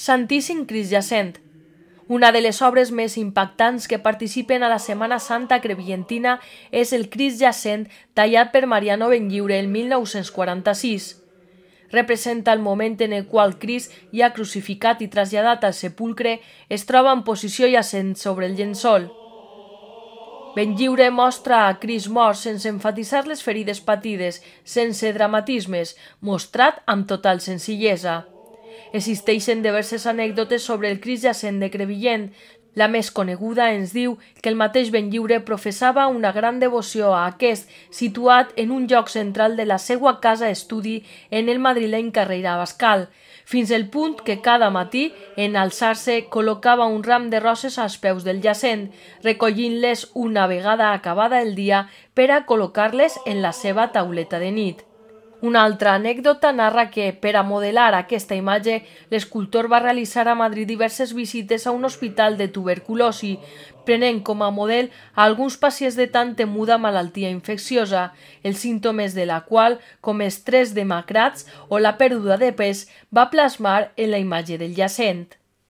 Santíssim Cris Jacent, una de les obres més impactants que participen a la Setmana Santa Crevillentina és el Cris Jacent tallat per Mariano Benlliure el 1946. Representa el moment en el qual Cris, ja crucificat i traslladat al sepulcre, es troba en posició jacent sobre el llençol. Benlliure mostra a Cris mort sense enfatitzar les ferides patides, sense dramatismes, mostrat amb total senzillesa. Existeixen diverses anècdotes sobre el Cris jacent de Crevillent. La més coneguda ens diu que el mateix ben lliure professava una gran devoció a aquest, situat en un lloc central de la seva casa estudi en el madrileny carrer Abascal, fins al punt que cada matí, en alçar-se, col·locava un ram de roses als peus del jacent, recollint-les una vegada acabada el dia per a col·locar-les en la seva tauleta de nit. Una altra anècdota narra que, per a modelar aquesta imatge, l'escultor va realitzar a Madrid diverses visites a un hospital de tuberculosi, prenent com a model a alguns pacients de tan temuda malaltia infecciosa, els símptomes de la qual, com estrès demacrats o la pèrdua de pes, va plasmar en la imatge del jacent.